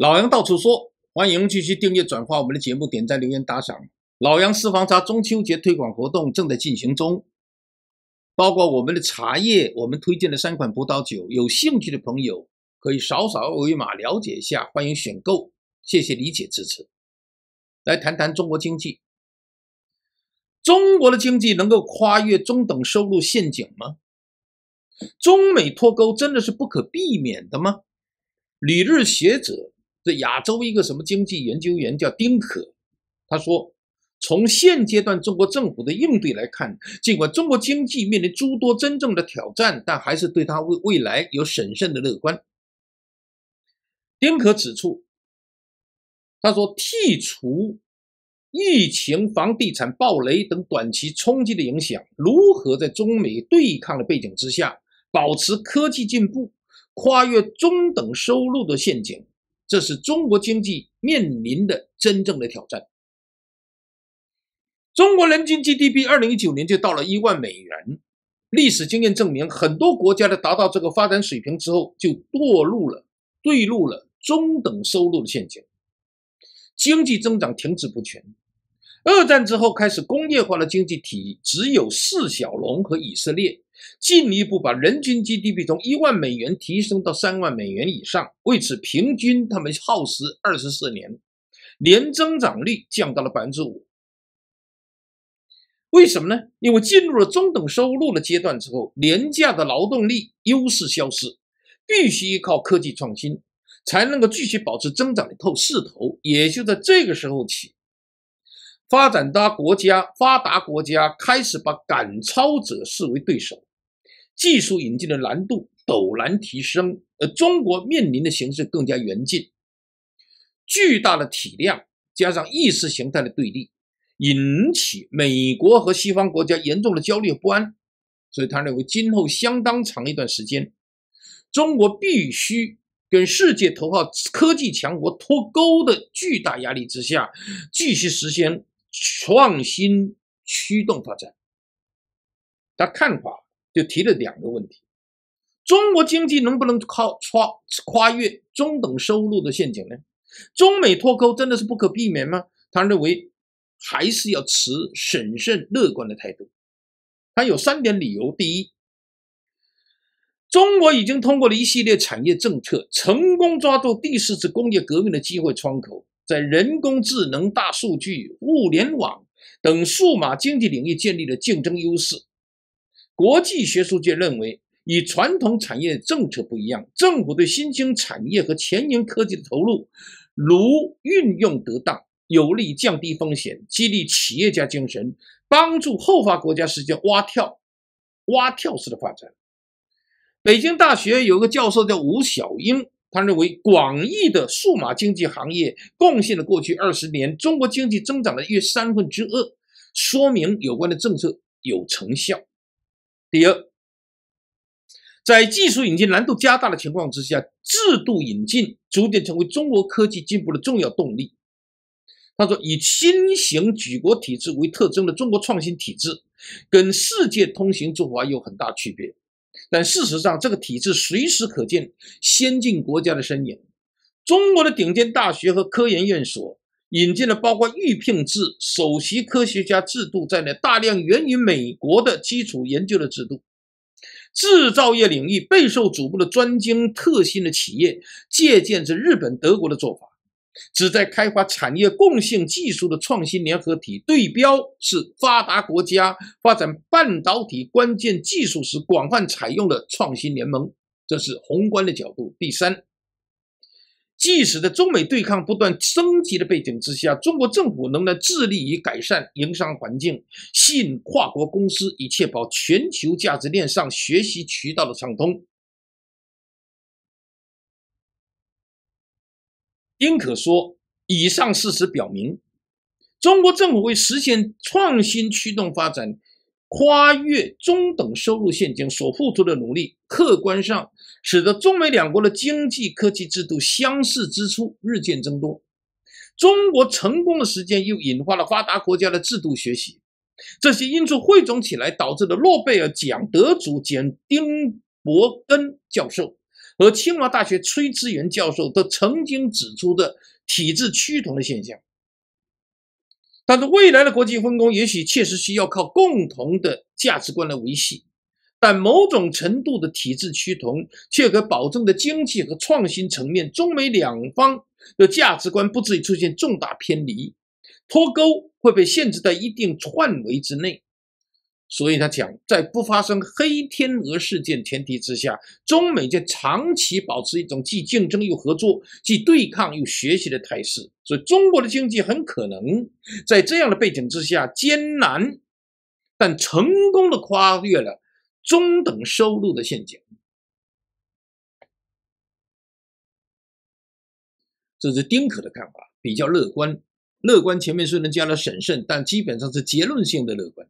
老杨到处说，欢迎继续订阅、转发我们的节目，点赞、留言、打赏。老杨私房茶中秋节推广活动正在进行中，包括我们的茶叶，我们推荐的三款葡萄酒，有兴趣的朋友可以扫扫二维码了解一下，欢迎选购。谢谢理解支持。来谈谈中国经济，中国的经济能够跨越中等收入陷阱吗？中美脱钩真的是不可避免的吗？旅日学者。这亚洲，一个什么经济研究员叫丁可，他说：“从现阶段中国政府的应对来看，尽管中国经济面临诸多真正的挑战，但还是对他未未来有审慎的乐观。”丁可指出，他说：“剔除疫情、房地产暴雷等短期冲击的影响，如何在中美对抗的背景之下，保持科技进步，跨越中等收入的陷阱？”这是中国经济面临的真正的挑战。中国人均 GDP 二零一九年就到了一万美元，历史经验证明，很多国家的达到这个发展水平之后，就堕入了坠入了中等收入的陷阱，经济增长停滞不前。二战之后开始工业化的经济体，只有四小龙和以色列。进一步把人均 GDP 从一万美元提升到三万美元以上，为此平均他们耗时二十四年，年增长率降到了百分之五。为什么呢？因为进入了中等收入的阶段之后，廉价的劳动力优势消失，必须依靠科技创新，才能够继续保持增长的透势头。也就在这个时候起，发展大国家、发达国家开始把赶超者视为对手。技术引进的难度陡然提升，而中国面临的形势更加严峻，巨大的体量加上意识形态的对立，引起美国和西方国家严重的焦虑不安。所以他认为，今后相当长一段时间，中国必须跟世界头号科技强国脱钩的巨大压力之下，继续实现创新驱动发展。他看法。就提了两个问题：中国经济能不能靠跨跨越中等收入的陷阱呢？中美脱钩真的是不可避免吗？他认为还是要持审慎乐观的态度。他有三点理由：第一，中国已经通过了一系列产业政策，成功抓住第四次工业革命的机会窗口，在人工智能、大数据、物联网等数码经济领域建立了竞争优势。国际学术界认为，与传统产业政策不一样，政府对新兴产业和前沿科技的投入，如运用得当，有于降低风险，激励企业家精神，帮助后发国家实现“蛙跳”、“蛙跳式”的发展。北京大学有个教授叫吴晓英，他认为，广义的数码经济行业贡献了过去二十年中国经济增长的约三分之二，说明有关的政策有成效。第二，在技术引进难度加大的情况之下，制度引进逐渐成为中国科技进步的重要动力。他说，以新型举国体制为特征的中国创新体制，跟世界通行做法有很大区别。但事实上，这个体制随时可见先进国家的身影。中国的顶尖大学和科研院所。引进了包括预聘制、首席科学家制度在内大量源于美国的基础研究的制度。制造业领域备受瞩目的专精特新的企业，借鉴着日本、德国的做法，旨在开发产业共性技术的创新联合体，对标是发达国家发展半导体关键技术时广泛采用的创新联盟。这是宏观的角度。第三。即使在中美对抗不断升级的背景之下，中国政府仍然致力于改善营商环境，吸引跨国公司，以确保全球价值链上学习渠道的畅通。应可说，以上事实表明，中国政府为实现创新驱动发展。跨越中等收入陷阱所付出的努力，客观上使得中美两国的经济、科技、制度相似之处日渐增多。中国成功的时间又引发了发达国家的制度学习，这些因素汇总起来，导致了诺贝尔奖得主兼丁伯根教授和清华大学崔志源教授都曾经指出的体制趋同的现象。但是未来的国际分工也许确实需要靠共同的价值观来维系，但某种程度的体制趋同，却可保证的经济和创新层面，中美两方的价值观不至于出现重大偏离，脱钩会被限制在一定范围之内。所以他讲，在不发生黑天鹅事件前提之下，中美就长期保持一种既竞争又合作、既对抗又学习的态势。所以，中国的经济很可能在这样的背景之下，艰难但成功的跨越了中等收入的陷阱。这是丁可的看法，比较乐观。乐观前面虽然加了审慎，但基本上是结论性的乐观。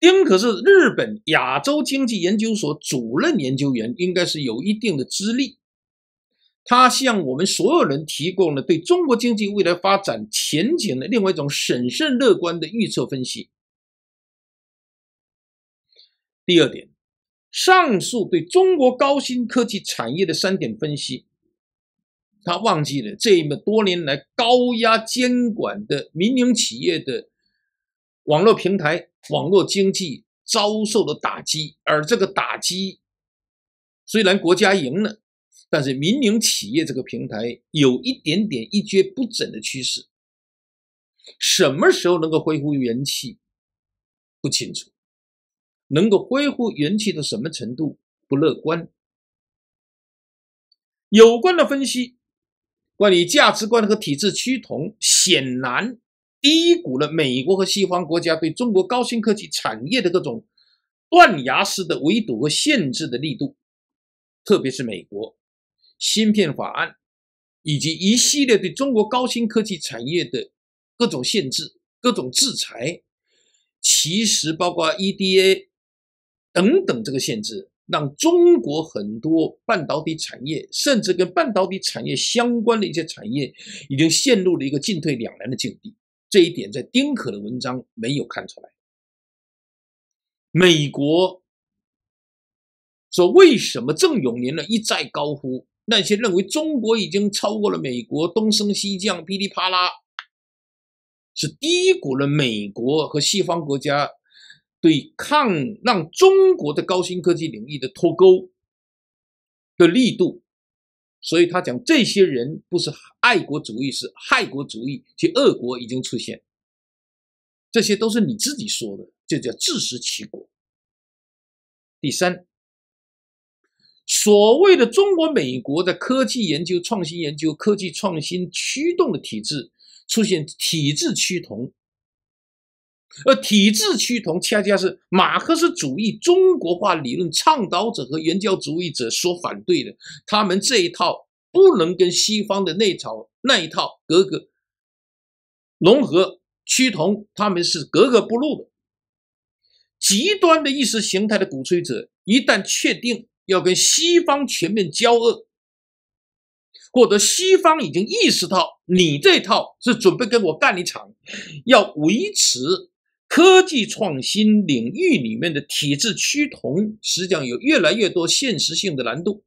丁可是日本亚洲经济研究所主任研究员，应该是有一定的资历。他向我们所有人提供了对中国经济未来发展前景的另外一种审慎乐观的预测分析。第二点，上述对中国高新科技产业的三点分析，他忘记了这一多年来高压监管的民营企业的网络平台。网络经济遭受了打击，而这个打击虽然国家赢了，但是民营企业这个平台有一点点一蹶不振的趋势。什么时候能够恢复元气不清楚，能够恢复元气到什么程度不乐观。有关的分析关于价值观和体制趋同，显然。低估了美国和西方国家对中国高新科技产业的各种断崖式的围堵和限制的力度，特别是美国芯片法案以及一系列对中国高新科技产业的各种限制、各种制裁，其实包括 EDA 等等这个限制，让中国很多半导体产业甚至跟半导体产业相关的一些产业已经陷入了一个进退两难的境地。这一点在丁可的文章没有看出来。美国说为什么郑永年呢一再高呼那些认为中国已经超过了美国东升西降噼里啪啦，是低估了美国和西方国家对抗让中国的高新科技领域的脱钩的力度。所以他讲这些人不是爱国主义，是害国主义其恶国已经出现，这些都是你自己说的，这叫自食其果。第三，所谓的中国美国的科技研究、创新研究、科技创新驱动的体制出现体制趋同。而体制趋同，恰恰是马克思主义中国化理论倡导者和原教主义者所反对的。他们这一套不能跟西方的那套那一套格格融合趋同，他们是格格不入的。极端的意识形态的鼓吹者，一旦确定要跟西方全面交恶，或者西方已经意识到你这套是准备跟我干一场，要维持。科技创新领域里面的体制趋同，实际上有越来越多现实性的难度。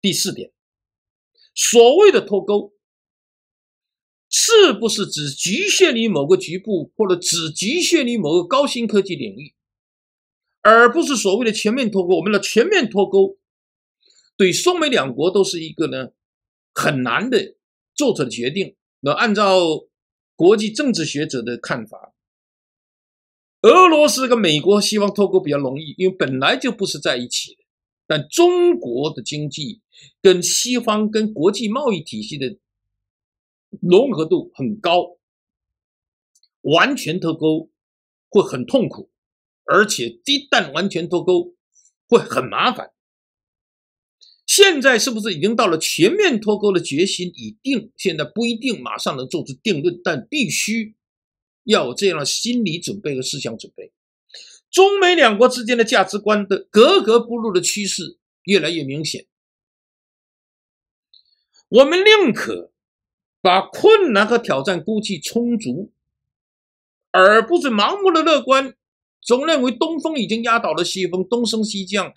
第四点，所谓的脱钩，是不是只局限于某个局部，或者只局限于某个高新科技领域，而不是所谓的全面脱钩？我们的全面脱钩，对中美两国都是一个呢很难的做出的决定。那按照。国际政治学者的看法：俄罗斯跟美国希望脱钩比较容易，因为本来就不是在一起的。但中国的经济跟西方、跟国际贸易体系的融合度很高，完全脱钩会很痛苦，而且一旦完全脱钩会很麻烦。现在是不是已经到了全面脱钩的决心已定？现在不一定马上能做出定论，但必须要有这样的心理准备和思想准备。中美两国之间的价值观的格格不入的趋势越来越明显。我们宁可把困难和挑战估计充足，而不是盲目的乐观。总认为东风已经压倒了西风，东升西降，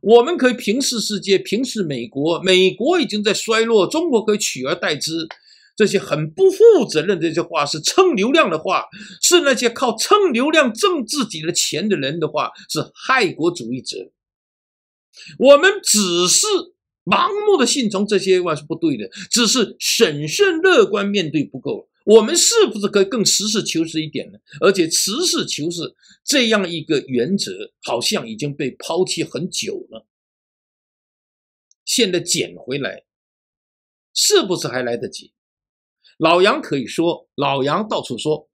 我们可以平视世界，平视美国，美国已经在衰落，中国可以取而代之。这些很不负责任的这些话，是蹭流量的话，是那些靠蹭流量挣自己的钱的人的话，是害国主义者。我们只是盲目的信从这些话是不对的，只是审慎乐观面对不够。我们是不是可以更实事求是一点呢？而且实事求是这样一个原则，好像已经被抛弃很久了。现在捡回来，是不是还来得及？老杨可以说，老杨到处说。